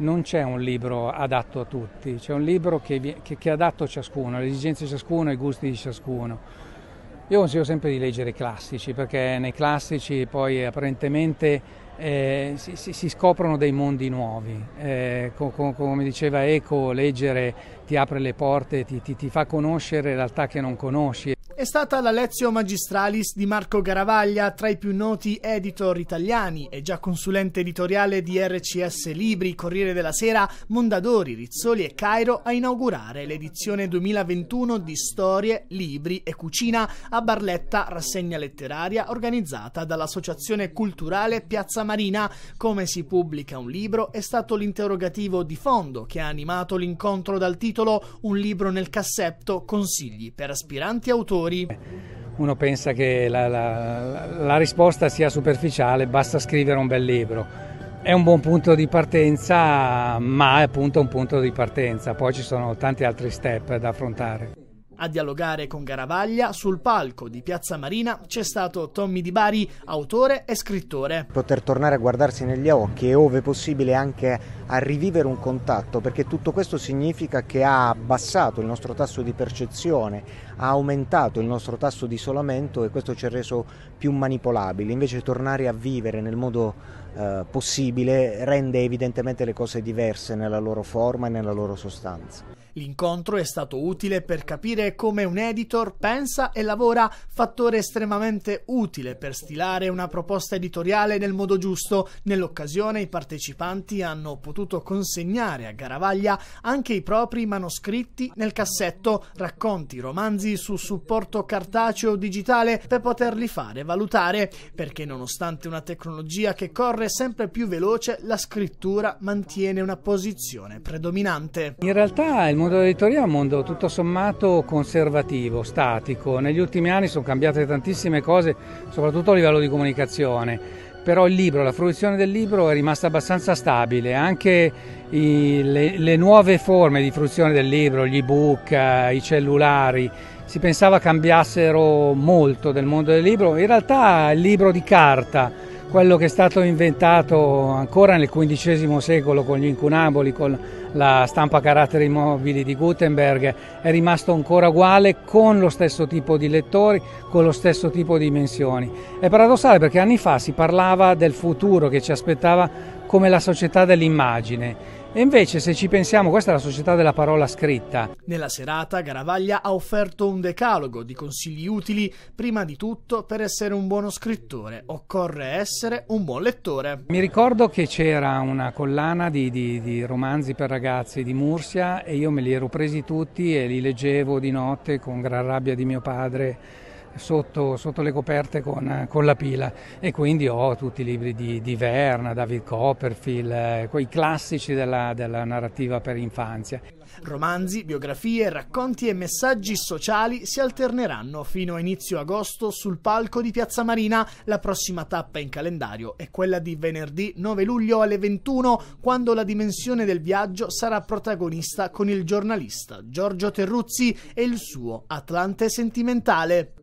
non c'è un libro adatto a tutti, c'è un libro che, che, che è adatto a ciascuno, alle esigenze di ciascuno, ai gusti di ciascuno. Io consiglio sempre di leggere i classici perché nei classici poi apparentemente eh, si, si, si, scoprono dei mondi nuovi. Eh, co, co, come diceva Eco, leggere ti apre le porte, ti, ti, ti fa conoscere realtà che non conosci è stata la Lezio Magistralis di Marco Garavaglia, tra i più noti editor italiani e già consulente editoriale di RCS Libri, Corriere della Sera, Mondadori, Rizzoli e Cairo a inaugurare l'edizione 2021 di Storie, Libri e Cucina a Barletta, rassegna letteraria organizzata dall'Associazione Culturale Piazza Marina. Come si pubblica un libro è stato l'interrogativo di fondo che ha animato l'incontro dal titolo Un libro nel cassetto, consigli per aspiranti autori genitori. Uno pensa che la, la, la risposta sia superficiale, basta scrivere un bel libro. È un buon punto di partenza, ma è appunto un punto di partenza, poi ci sono tanti altri step da affrontare. A dialogare con Garavaglia sul palco di Piazza Marina c'è stato Tommy Di Bari, autore e scrittore. Poter tornare a guardarsi negli occhi e ove possibile anche a rivivere un contatto, perché tutto questo significa che ha abbassato il nostro tasso di percezione, ha aumentato il nostro tasso di isolamento e questo ci ha reso più manipolabili. Invece tornare a vivere nel modo eh, possibile rende evidentemente le cose diverse nella loro forma e nella loro sostanza. L'incontro è stato utile per capire come un editor pensa e lavora, fattore estremamente utile per stilare una proposta editoriale nel modo giusto. Nell'occasione i partecipanti hanno potuto consegnare a Garavaglia anche i propri manoscritti nel cassetto, racconti, romanzi su supporto cartaceo o digitale per poterli fare valutare, perché nonostante una tecnologia che corre sempre più veloce, la scrittura mantiene una posizione predominante. In realtà il mondo editoriale è un mondo tutto sommato con conservativo, statico. Negli ultimi anni sono cambiate tantissime cose, soprattutto a livello di comunicazione però il libro, la fruizione del libro è rimasta abbastanza stabile, anche i, le, le, nuove forme di fruizione del libro, gli ebook, eh, i cellulari, si pensava cambiassero molto del mondo del libro, in realtà il libro di carta, quello che è stato inventato ancora nel XV secolo con gli incunaboli, con la stampa a carattere immobili di Gutenberg è rimasto ancora uguale con lo stesso tipo di lettori, con lo stesso tipo di dimensioni. È paradossale perché anni fa si parlava del futuro che ci aspettava come la società dell'immagine e invece, se ci pensiamo, questa è la società della parola scritta. Nella serata, Garavaglia ha offerto un decalogo di consigli utili. Prima di tutto, per essere un buono scrittore, occorre essere un buon lettore. Mi ricordo che c'era una collana di, di, di romanzi per ragazzi di Mursia e io me li ero presi tutti e li leggevo di notte con gran rabbia di mio padre sotto, sotto le coperte con, con, la pila e quindi ho tutti i libri di, di Verna, David Copperfield, eh, quei classici della, della narrativa per infanzia. Romanzi, biografie, racconti e messaggi sociali si alterneranno fino a inizio agosto sul palco di Piazza Marina. La prossima tappa in calendario è quella di venerdì 9 luglio alle 21, quando la dimensione del viaggio sarà protagonista con il giornalista Giorgio Terruzzi e il suo Atlante sentimentale.